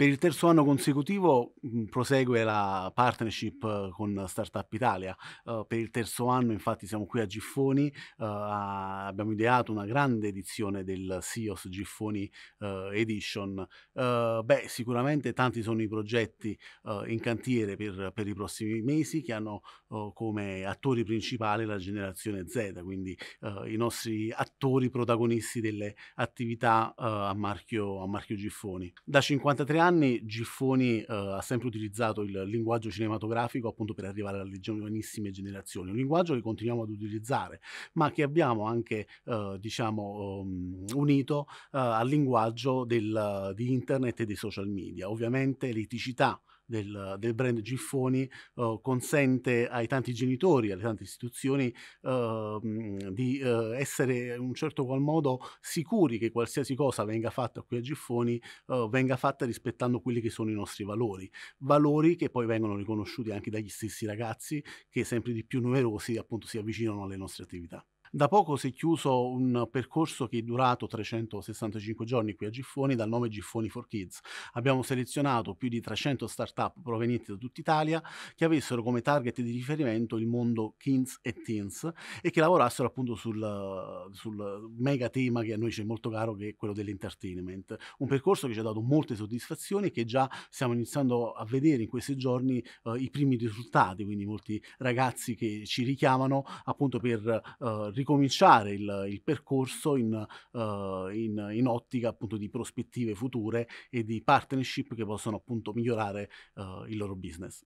Per il terzo anno consecutivo prosegue la partnership eh, con Startup Italia. Uh, per il terzo anno infatti siamo qui a Giffoni, uh, abbiamo ideato una grande edizione del SIOS Giffoni uh, Edition. beh, sicuramente tanti sono i progetti in cantiere per, per, i prossimi mesi che hanno come attori principali la generazione Z, quindi i nostri attori protagonisti delle attività a marchio, a, marchio, Giffoni. Da 53 anni anni Giffoni eh, ha sempre utilizzato il linguaggio cinematografico appunto per arrivare alle giovanissime generazioni, un linguaggio che continuiamo ad utilizzare, ma che abbiamo anche eh, diciamo um, unito eh, al linguaggio del, di internet e dei social media. Ovviamente l'eticità del, del brand Giffoni uh, consente ai tanti genitori, alle tante istituzioni uh, di uh, essere in un certo qual modo sicuri che qualsiasi cosa venga fatta qui a Giffoni eh, venga fatta rispettando quelli che sono i nostri valori, valori che poi vengono riconosciuti anche dagli stessi ragazzi che sempre di più numerosi appunto si avvicinano alle nostre attività. Da poco si è chiuso un percorso che è durato 365 giorni qui a Giffoni dal nome Giffoni for Kids. Abbiamo selezionato più di 300 start-up provenienti da tutta Italia che avessero come target di riferimento il mondo kids e teens e che lavorassero appunto sul, sul mega tema che a noi c'è molto caro che è quello dell'entertainment. Un percorso che ci ha dato molte soddisfazioni e che già stiamo iniziando a vedere in questi giorni eh, i primi risultati, quindi molti ragazzi che ci richiamano appunto per eh, ricominciare il, il percorso in, eh, in, in, ottica appunto di prospettive future e di partnership che possono appunto migliorare eh, il loro business.